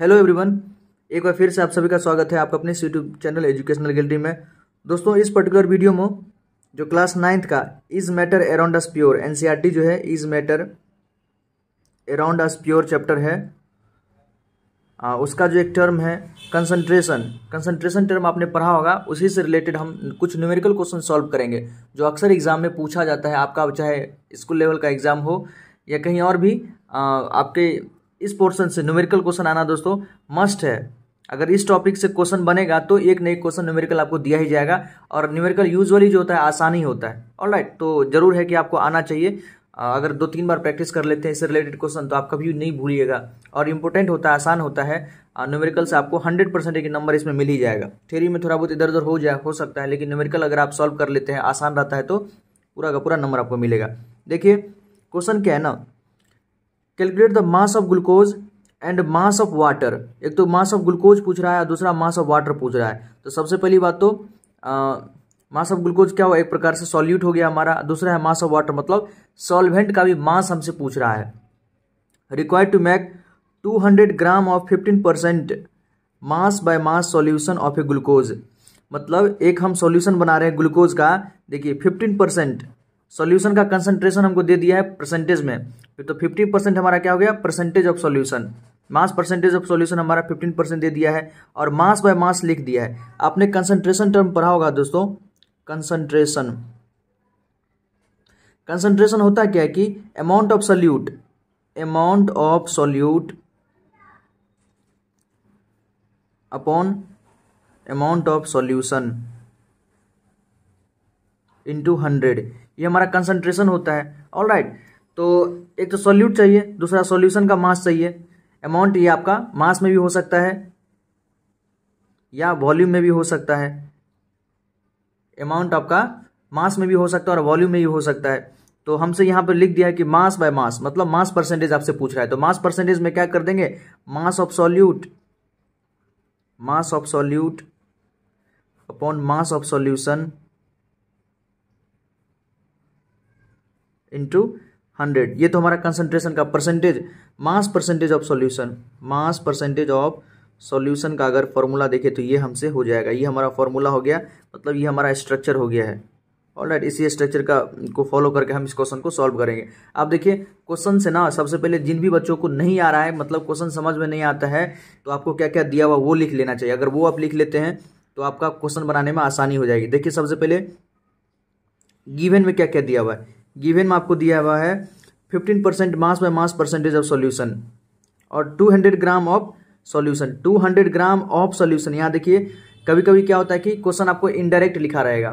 hello everyone एक बार फिर से आप सभी का स्वागत है आपका अपने यूट्यूब चैनल एजुकेशनल गैलरी में दोस्तों इस पर्टिकुलर वीडियो में जो क्लास नाइन्थ का is matter around us pure NCERT जो है is matter around us pure chapter है आ, उसका जो एक टर्म है कंसंट्रेशन कंसंट्रेशन टर्म आपने पढ़ा होगा उसी से रिलेटेड हम कुछ न्यूमेरिकल क्वेश्चन सॉल्व करेंगे जो अक्सर एग्जाम में पूछा जाता है आपका चाहे स्कूल लेवल का एग्जाम हो या कहीं और भी आ, आपके इस पोर्शन से न्यूमेरिकल क्वेश्चन आना दोस्तों मस्ट है अगर इस टॉपिक से क्वेश्चन बनेगा तो एक नए क्वेश्चन न्यूमेरिकल आपको दिया ही जाएगा और न्यूमेरिकल यूजुअली जो होता है आसानी होता है और राइट तो जरूर है कि आपको आना चाहिए अगर दो तीन बार प्रैक्टिस कर लेते हैं इससे रिलेटेड क्वेश्चन तो आप कभी नहीं भूलिएगा और इंपॉर्टेंट होता है आसान होता है न्यूमेरिकल से आपको हंड्रेड परसेंट एक नंबर इसमें मिल ही जाएगा थेरी में थोड़ा बहुत इधर उधर हो जाए हो सकता है लेकिन न्यूमेरिकल अगर आप सॉल्व कर लेते हैं आसान रहता है तो पूरा का पूरा नंबर आपको मिलेगा देखिए क्वेश्चन क्या है ना calculate the mass of glucose and mass of water एक तो मास ऑफ ग्लूकोज पूछ रहा है दूसरा मास ऑफ वाटर पूछ रहा है तो सबसे पहली बात तो मास ऑफ ग्लूकोज क्या हुआ एक प्रकार से सॉल्यूट हो गया हमारा दूसरा है मास ऑफ वाटर मतलब सॉल्वेंट का भी मास हमसे पूछ रहा है required to make 200 gram of 15 percent mass by mass solution of a glucose मतलब एक हम सॉल्यूशन बना रहे हैं ग्लूकोज का देखिए 15 परसेंट सॉल्यूशन का कंसंट्रेशन हमको दे दिया है परसेंटेज में तो फिफ्टी परसेंट हमारा क्या हो गया percentage of solution mass percentage of solution हमारा फिफ्टीन परसेंट दे दिया है और मास बाय मास लिख दिया है आपने कंसंट्रेशन टर्म पढ़ा होगा दोस्तों कंसंट्रेशन कंसंट्रेशन होता क्या है कि amount of solute amount of solute upon amount of solution into hundred ये हमारा कंसनट्रेशन होता है ऑल राइट तो एक तो सोल्यूट चाहिए दूसरा सोल्यूशन का मास चाहिए अमाउंट ये आपका मास में भी हो सकता है या वॉल्यूम में भी हो सकता है अमाउंट आपका मास में भी हो सकता है और वॉल्यूम में भी हो सकता है तो हमसे यहाँ पर लिख दिया है कि मास बाय मास मतलब मास परसेंटेज आपसे पूछ रहा है तो मास परसेंटेज में क्या कर देंगे mass of solute mass of solute upon mass of solution into hundred ये तो हमारा कंसंट्रेशन का percentage mass percentage of solution mass percentage of solution का अगर फॉर्मूला देखें तो ये हमसे हो जाएगा ये हमारा फॉर्मूला हो गया मतलब ये हमारा स्ट्रक्चर हो गया है ऑल राइट इसी स्ट्रक्चर का को फॉलो करके हम इस क्वेश्चन को सॉल्व करेंगे आप देखिए क्वेश्चन से ना सबसे पहले जिन भी बच्चों को नहीं आ रहा है मतलब क्वेश्चन समझ में नहीं आता है तो आपको क्या क्या दिया हुआ वो लिख लेना चाहिए अगर वो आप लिख लेते हैं तो आपका क्वेश्चन बनाने में आसानी हो जाएगी देखिए सबसे पहले गिवन में क्या क्या दिया हुआ है गिवन में आपको दिया हुआ है fifteen percent mass by mass percentage of solution और two hundred gram of solution two hundred gram of solution यहाँ देखिए कभी कभी क्या होता है कि क्वेश्चन आपको इनडायरेक्ट लिखा रहेगा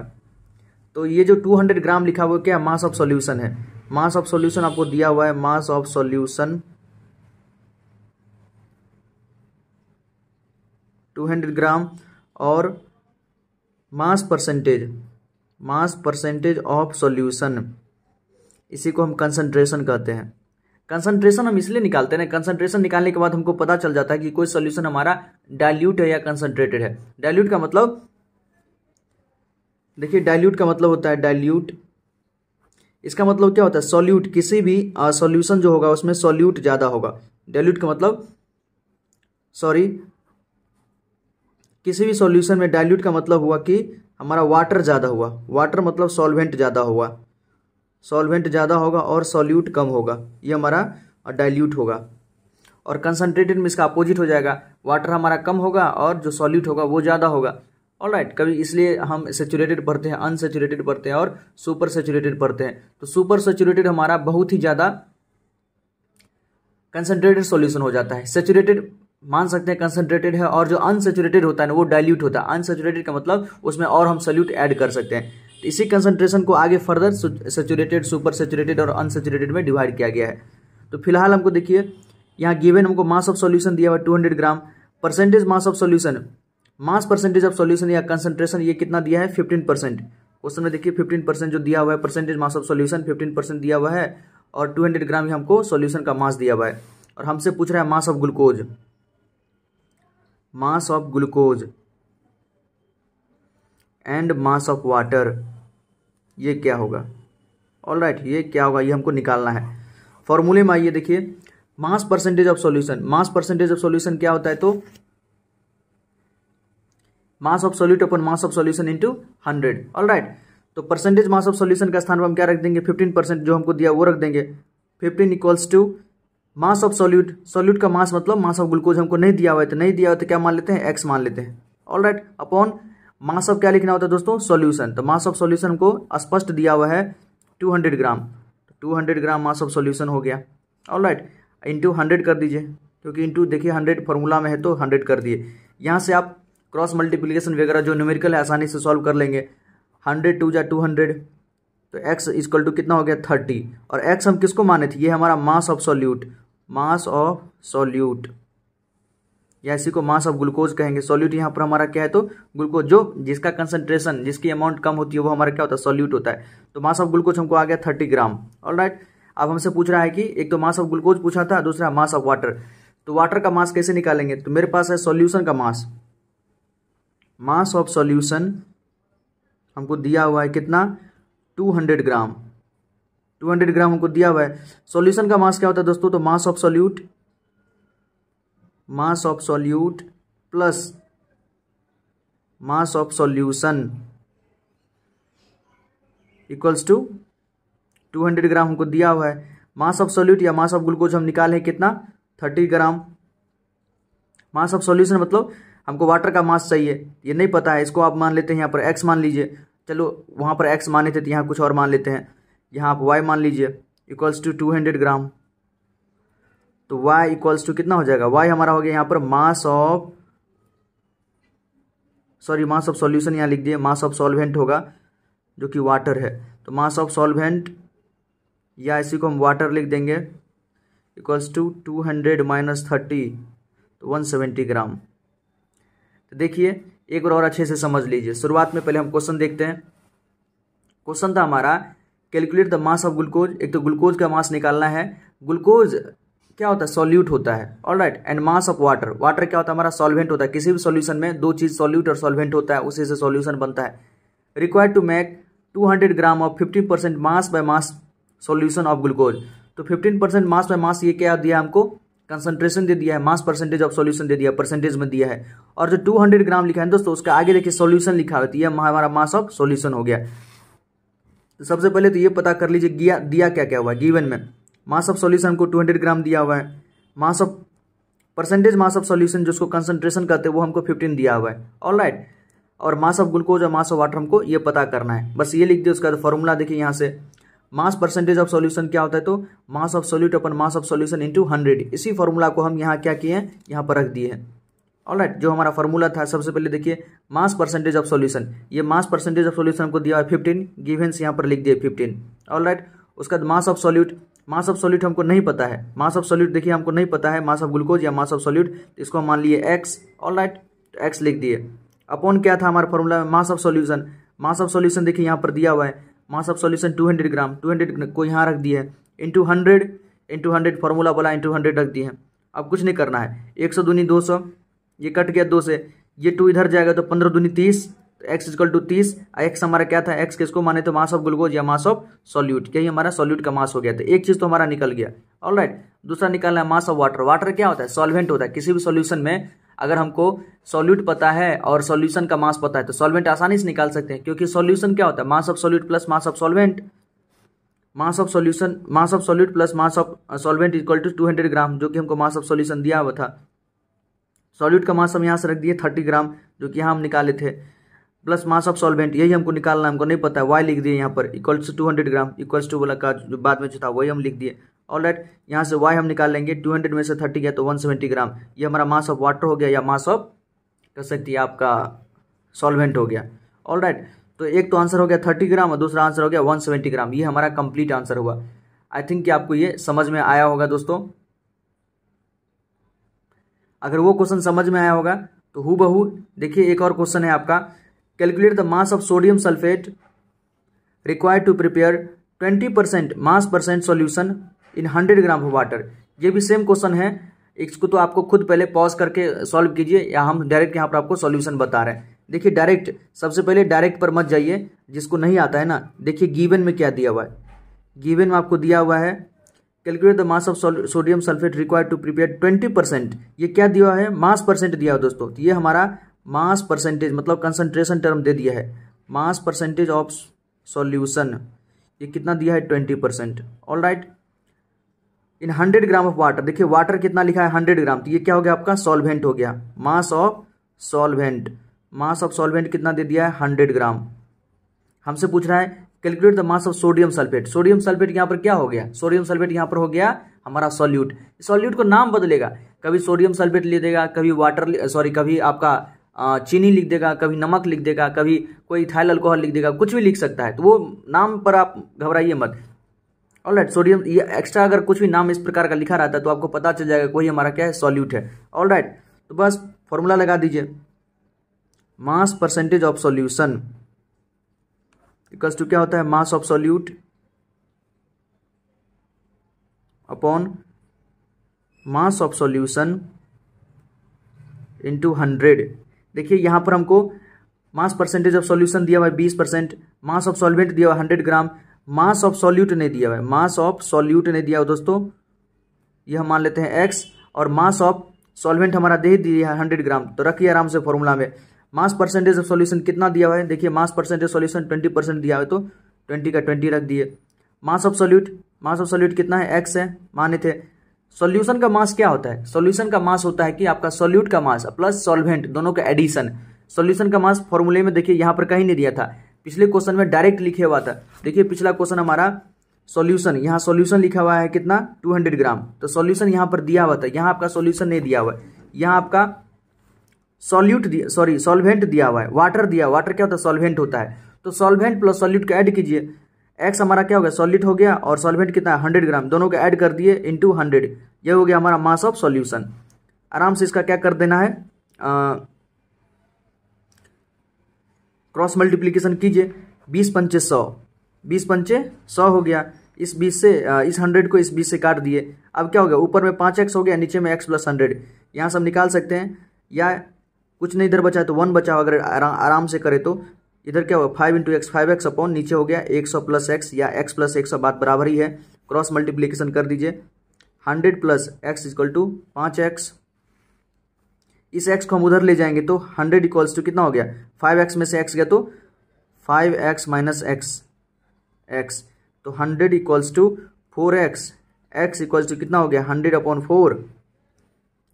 तो ये जो 200 ग्राम लिखा हुआ क्या मास ऑफ सॉल्यूशन है मास ऑफ सॉल्यूशन आपको दिया हुआ है मास ऑफ सॉल्यूशन 200 ग्राम और mass percentage mass percentage of solution इसी को हम कंसनट्रेशन कहते हैं कंसनट्रेशन हम इसलिए निकालते हैं कंसंट्रेशन निकालने के बाद हमको पता चल जाता है कि कोई सोल्यूशन हमारा डायल्यूट है या कंसनट्रेटेड है डायल्यूट का मतलब देखिए डायल्यूट का मतलब होता है डायल्यूट इसका मतलब क्या होता है सॉल्यूट किसी भी सॉल्यूशन जो होगा उसमें सॉल्यूट ज़्यादा होगा डायल्यूट का मतलब सॉरी किसी भी सॉल्यूशन में डायल्यूट का मतलब हुआ कि हमारा वाटर ज़्यादा हुआ वाटर मतलब सॉल्वेंट ज़्यादा हुआ सॉल्वेंट ज़्यादा होगा और सॉल्यूट कम होगा ये हमारा डाइल्यूट होगा और कंसनट्रेटेड में इसका अपोजिट हो जाएगा वाटर हमारा कम होगा और जो सॉल्यूट होगा वो ज़्यादा होगा ऑल राइट right, कभी इसलिए हम सेचुरेटेड पढ़ते हैं अनसेचुरेटेड पढ़ते हैं और सुपर सेचुरेटेड पढ़ते हैं तो सुपर सेचुरेटेड हमारा बहुत ही ज़्यादा कंसनट्रेटेड सोल्यूशन हो जाता है सेचुरेटेड मान सकते हैं कंसनट्रेटेड है और जो अनसेचुरेटेड होता है ना वो डाइल्यूट होता है अनसेचुरेटेड का मतलब उसमें और हम सोल्यूट ऐड कर सकते हैं इसी कंसंट्रेशन को आगे फर्दर सेचुरेटेड सुपर सेचुरेटेड और अनसेचुरेटेड में डिवाइड किया गया है तो फिलहाल हमको देखिए यहाँ गिवन हमको मास ऑफ सॉल्यूशन दिया हुआ two hundred gram percentage mass of solution mass percentage of solution या कंसेंट्रेशन ये कितना दिया है फिफ्टीन परसेंट क्वेश्चन में देखिए फिफ्टीन परसेंट जो दिया हुआ है percentage mass of solution fifteen percent दिया हुआ है और टू हंड्रेड ग्राम ही हमको सोल्यूशन का मास दिया हुआ है और हमसे पूछ रहा है mass of glucose mass of glucose and mass of water ये क्या होगा ऑल राइट right, ये क्या होगा ये हमको निकालना है फॉर्मूले में आइए देखिए mass percentage of solution mass percentage of solution क्या होता है तो mass of solute upon mass of solution into hundred all right तो परसेंटेज मास ऑफ सॉल्यूशन का स्थान पर हम क्या रख देंगे फिफ्टीन परसेंट जो हमको दिया वो रख देंगे fifteen equals to mass of solute solute का मास मतलब मास ऑफ ग्लूकोज हमको नहीं दिया हुआ है तो नहीं दिया हुआ तो क्या मान लेते हैं एक्स मान लेते हैं all right upon mass of क्या लिखना होता है दोस्तों सॉल्यूशन तो मास ऑफ सॉल्यूशन को स्पष्ट दिया हुआ है 200 ग्राम 200 तो ग्राम मास ऑफ सॉल्यूशन हो गया ऑल राइट इंटू हंड्रेड कर दीजिए क्योंकि इंटू देखिए हंड्रेड फार्मूला में है तो हंड्रेड कर दिए यहाँ से आप क्रॉस मल्टीप्लीकेशन वगैरह जो न्यूमेरिकल है आसानी से सॉल्व कर लेंगे हंड्रेड टू या टू हंड्रेड तो एक्स इजक्वल टू कितना हो गया थर्टी और एक्स हम किसको माने थे ये हमारा mass of solute mass of solute या इसी को मास ऑफ ग्लूकोज कहेंगे सॉल्यूट यहाँ पर हमारा क्या है तो ग्लूकोज जो जिसका कंसंट्रेशन जिसकी अमाउंट कम होती है वो हमारा क्या होता है सॉल्यूट होता है तो मास ऑफ ग्लूकोज हमको आ गया थर्टी ग्राम ऑल राइट अब हमसे पूछ रहा है कि एक तो मास ऑफ ग्लूकोज पूछा था दूसरा मास ऑफ वाटर तो वाटर का मास कैसे निकालेंगे तो मेरे पास है सोल्यूशन का मास मास ऑफ सोल्यूशन हमको दिया हुआ है कितना टू ग्राम 200 ग्राम हमको दिया हुआ है सॉल्यूशन का मास क्या होता है दोस्तों तो mass of solute mass of solute plus mass of solution equals to two hundred gram हमको दिया हुआ है मास ऑफ सॉल्यूट या मास ऑफ ग्लूकोज हम निकाले कितना thirty gram mass of solution मतलब हमको वाटर का मास चाहिए ये नहीं पता है इसको आप मान लेते हैं यहाँ पर एक्स मान लीजिए चलो वहाँ पर एक्स माने थे तो यहाँ कुछ और मान लेते हैं यहाँ आप वाई मान लीजिए equals to two hundred gram तो y इक्वल्स टू कितना हो जाएगा y हमारा हो गया यहाँ पर mass of sorry mass of solution यहाँ लिख दिए मास ऑफ सॉल्वेंट होगा जो कि वाटर है तो मास ऑफ सॉल्वेंट या इसी को हम वाटर लिख देंगे equals to two hundred minus thirty तो वन सेवेंटी ग्राम तो देखिए एक बार और अच्छे से समझ लीजिए शुरुआत में पहले हम क्वेश्चन देखते हैं क्वेश्चन था हमारा calculate the mass of glucose एक तो ग्लूकोज का मास निकालना है ग्लूकोज क्या होता है सॉल्यूट होता है all right and mass of water water क्या होता है हमारा सॉल्वेंट होता है किसी भी सॉल्यूशन में दो चीज़ सॉल्यूट और सॉल्वेंट होता है उसी से सॉल्यूशन बनता है require to make 200 gram of 15 percent mass by mass solution of glucose तो 15 परसेंट मास बाय मास ये क्या दिया हमको कंसंट्रेशन दे दिया है मास परसेंटेज ऑफ सॉल्यूशन दे दिया परसेंटेज में दिया है और जो हंड्रेड ग्राम लिखा है दोस्तों उसका आगे देखिए सोल्यूशन लिखा होती है तो हमारा मास ऑफ सोल्यूशन हो गया तो सबसे पहले तो ये पता कर लीजिए दिया क्या क्या हुआ गिवन में मास ऑफ सॉल्यूशन को 200 ग्राम दिया हुआ है mass of percentage mass of solution जिसको कंसंट्रेशन कहते हैं वो हमको 15 दिया हुआ है ऑल राइट और मास ऑफ ग्लूकोज और मास ऑफ वाटर हमको ये पता करना है बस ये लिख दिए उसका फॉर्मूला देखिए यहाँ से मास परसेंटेज ऑफ सोल्यूशन क्या होता है तो mass of solute upon mass of solution into hundred इसी फॉर्मूला को हम यहाँ क्या किए हैं यहाँ पर रख दिए हैं ऑल राइट जो हमारा फॉर्मूला था सबसे पहले देखिए मास परसेंटेज ऑफ सॉल्यूशन ये मास परसेंटेज ऑफ सॉल्यूशन हमको दिया है फिफ्टीन गिवेंस यहाँ पर लिख दिए फिफ्टीन ऑल राइट उसके बाद mass of solute mass of solute हमको नहीं पता है मास ऑफ सॉल्यूट देखिए हमको नहीं पता है मास ऑफ ग्लूकोज या मास ऑफ सॉल्यूट इसको हम मान लिए एक्स ऑल राइट एक्स लिख दिए अपॉन क्या था हमारा फॉर्मूला में mass of solution mass of solution देखिए यहाँ पर दिया हुआ है मास ऑफ सॉल्यूशन 200 ग्राम 200 को यहाँ रख दिया है into hundred into hundred formula वाला इंटू हंड्रेड रख दिए हैं अब कुछ नहीं करना है एक सौ दूनी दो सौ ये कट गया दो से ये टू इधर जाएगा तो पंद्रह दूनी तीस एक्स इजकल टू तीस एक्स हमारा क्या था एक्स किसको माने तो मास ऑफ ग्लूकोज या मास ऑफ सॉल्यूट यही हमारा सॉल्यूट का मास हो गया था एक चीज तो हमारा निकल गया ऑल राइट दूसरा निकालना है मास ऑफ वाटर वाटर क्या होता है सॉल्वेंट होता है किसी भी सोल्यूशन में अगर हमको सॉल्यूट पता है और सॉल्यूशन का मास पता है तो सॉल्वेंट आसानी से निकाल सकते हैं क्योंकि सॉल्यूशन क्या होता है mass of solute plus mass of solvent mass of solution mass of solute plus mass of solvent equal to two hundred gram जो कि हमको मास ऑफ सॉल्यूशन दिया हुआ था सॉल्यूट का मास हम यहाँ से रख दिए थर्टी ग्राम जो कि यहाँ हम निकाले थे प्लस मास ऑफ सॉल्वेंट यही हमको निकालना हमको नहीं पता है वाई लिख दिए यहाँ पर equals to two hundred gram equals to वाला का जो बाद में जो था वही हम लिख दिए ऑल राइट यहाँ से वाई हम निकाल लेंगे टू हंड्रेड में से थर्टी गया तो वन सेवेंटी ग्राम ये हमारा मास ऑफ वाटर हो गया या मास ऑफ कह सकती है आपका सॉल्वेंट हो गया ऑल राइट तो एक तो आंसर हो गया थर्टी ग्राम और दूसरा आंसर हो गया वन सेवेंटी ग्राम ये हमारा कंप्लीट आंसर हुआ आई थिंक कि आपको ये समझ में आया होगा दोस्तों अगर वो क्वेश्चन समझ में आया होगा तो हु बहू देखिए एक और क्वेश्चन है आपका calculate the mass of sodium sulphate required to prepare 20 percent mass percent solution in 100 gram of water ये भी सेम क्वेश्चन है इसको तो आपको खुद पहले पॉज करके सॉल्व कीजिए या हम डायरेक्ट यहाँ पर आपको सॉल्यूशन बता रहे हैं देखिए डायरेक्ट सबसे पहले डायरेक्ट पर मत जाइए जिसको नहीं आता है ना देखिए गिवन में क्या दिया हुआ है गिवन में आपको दिया हुआ है calculate the mass of sodium sulphate required to prepare twenty percent ये क्या दिया है मास परसेंट दिया हुआ दोस्तों तो ये हमारा मास परसेंटेज मतलब कंसंट्रेशन टर्म दे दिया है मास परसेंटेज ऑफ सॉल्यूशन ये कितना दिया है twenty percent all right in hundred gram of water देखिए वाटर कितना लिखा है हंड्रेड ग्राम तो ये क्या हो गया आपका सॉल्वेंट हो गया mass of solvent mass of solvent कितना दे दिया है हंड्रेड ग्राम हमसे पूछ रहा है calculate the mass of sodium sulphate sodium sulphate यहाँ पर क्या हो गया सोडियम सल्फेट यहाँ पर हो गया हमारा सॉल्यूट सॉल्यूट को नाम बदलेगा कभी सोडियम सल्फेट ले देगा कभी वाटर सॉरी कभी आपका चीनी लिख देगा कभी नमक लिख देगा कभी कोई थाइल अल्कोहल लिख देगा कुछ भी लिख सकता है तो वो नाम पर आप घबराइए मत ऑल राइट सोडियम ये एक्स्ट्रा अगर कुछ भी नाम इस प्रकार का लिखा रहता है तो आपको पता चल जाएगा कोई हमारा क्या है सॉल्यूट है ऑल राइट तो बस फॉर्मूला लगा दीजिए mass percentage of solution equals to क्या होता है mass of solute upon mass of solution into hundred देखिए यहाँ पर हमको मास परसेंटेज ऑफ सॉल्यूशन दिया हुआ है बीस परसेंट मास ऑफ सॉल्वेंट दिया हुआ है hundred gram mass of solute नहीं दिया हुआ है मास ऑफ सॉल्यूट नहीं दिया हुआ दोस्तों यह मान लेते हैं एक्स और मास ऑफ सॉल्वेंट हमारा दे दिया है हंड्रेड ग्राम तो रखिए आराम से फॉर्मूला में मास परसेंटेज ऑफ सॉल्यूशन कितना दिया हुआ है देखिए mass percentage solution twenty percent दिया हुआ है तो ट्वेंटी का ट्वेंटी रख दिए mass of solute mass of solute कितना है एक्स है माने थे सॉल्यूशन का मास क्या होता है सॉल्यूशन का मास होता है कि आपका सॉल्यूट का मास प्लस सॉल्वेंट दोनों का एडिशन सॉल्यूशन का मास फॉर्मूले में देखिए यहाँ पर कहीं नहीं दिया था पिछले क्वेश्चन में डायरेक्ट लिखे हुआ था देखिए पिछला क्वेश्चन हमारा सॉल्यूशन यहाँ सॉल्यूशन लिखा हुआ है कितना 200 ग्राम तो सॉल्यूशन यहाँ पर दिया हुआ था यहाँ आपका सॉल्यूशन नहीं दिया हुआ है यहाँ आपका सॉल्यूट सॉरी सॉल्वेंट दिया हुआ है वाटर दिया वाटर क्या होता है सॉल्वेंट होता है तो सॉल्वेंट प्लस सॉल्यूट का ऐड कीजिए एक्स हमारा क्या हो गया सॉलिड हो गया और सॉल्वेंट कितना हंड्रेड ग्राम दोनों को ऐड कर दिए इंटू हंड्रेड ये हो गया हमारा मास ऑफ सॉल्यूशन आराम से इसका क्या कर देना है क्रॉस मल्टीप्लीकेशन कीजिए बीस पंचे सौ बीस पंचे सौ हो गया इस बीस से इस हंड्रेड को इस बीस से काट दिए अब क्या हो गया ऊपर में पाँच एक्स हो गया नीचे में एक्स प्लस हंड्रेड यहाँ से हम निकाल सकते हैं या कुछ नहीं इधर बचा है तो वन बचा अगर आराम से करे तो इधर क्या होगा five into X five X upon नीचे हो गया एक सौ प्लस एक्स या एक्स प्लस एक सौ बात बराबर ही है क्रॉस मल्टीप्लीकेशन कर दीजिए hundred plus X equal to पाँच एक्स इस एक्स को हम उधर ले जाएंगे तो हंड्रेड इक्वल्स टू कितना हो गया फाइव एक्स में से एक्स गया तो five X minus X X तो hundred equals to four X X equals to कितना हो गया हंड्रेड अपॉन फोर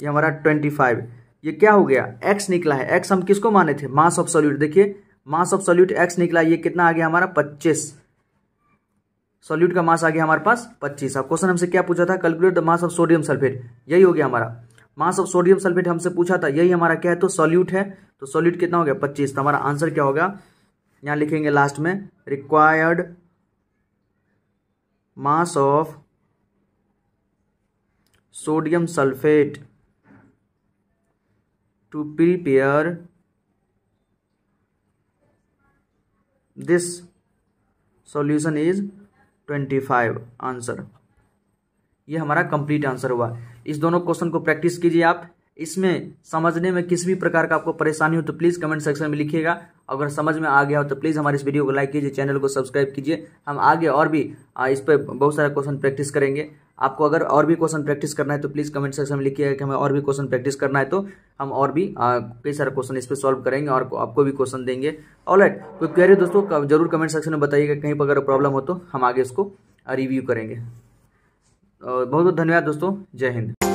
ये हमारा ट्वेंटी फाइव ये क्या हो गया x निकला है x हम किसको माने थे मास ऑफ सॉल्यूट देखिए मास ऑफ सोल्यूट एक्स निकला ये कितना आ गया हमारा पच्चीस सोल्यूट का मास आ गया हमारे पास पच्चीस अब क्वेश्चन हमसे क्या पूछा था calculate the mass of sodium sulphate यही हो गया हमारा मास ऑफ सोडियम सल्फेट हमसे पूछा था यही हमारा क्या है तो सोल्यूट है तो सोल्यूट कितना हो गया पच्चीस तो हमारा आंसर क्या होगा यहां लिखेंगे लास्ट में required mass of sodium sulphate to prepare this is twenty 25 answer ये हमारा कंप्लीट आंसर हुआ इस दोनों क्वेश्चन को प्रैक्टिस कीजिए आप इसमें समझने में किसी भी प्रकार का आपको परेशानी हो तो प्लीज़ कमेंट सेक्शन में लिखिएगा अगर समझ में आ गया हो तो प्लीज़ हमारे इस वीडियो को लाइक कीजिए चैनल को सब्सक्राइब कीजिए हम आगे और भी इस पर बहुत सारा क्वेश्चन प्रैक्टिस करेंगे आपको अगर और भी क्वेश्चन प्रैक्टिस करना है तो प्लीज़ कमेंट सेक्शन में लिखिएगा कि हमें और भी क्वेश्चन प्रैक्टिस करना है तो हम और भी कई सारे क्वेश्चन इस पर सॉल्व करेंगे और आपको भी क्वेश्चन देंगे ऑल राइट कोई क्वेरी दोस्तों जरूर कमेंट सेक्शन में बताइएगा कहीं पर अगर प्रॉब्लम हो तो हम आगे इसको रिव्यू करेंगे बहुत बहुत धन्यवाद दोस्तों जय हिंद